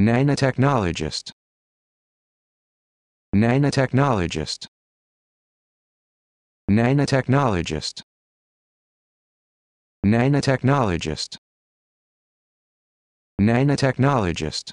Nanotechnologist. Nanotechnologist. Nanotechnologist. Nanotechnologist. Nanotechnologist.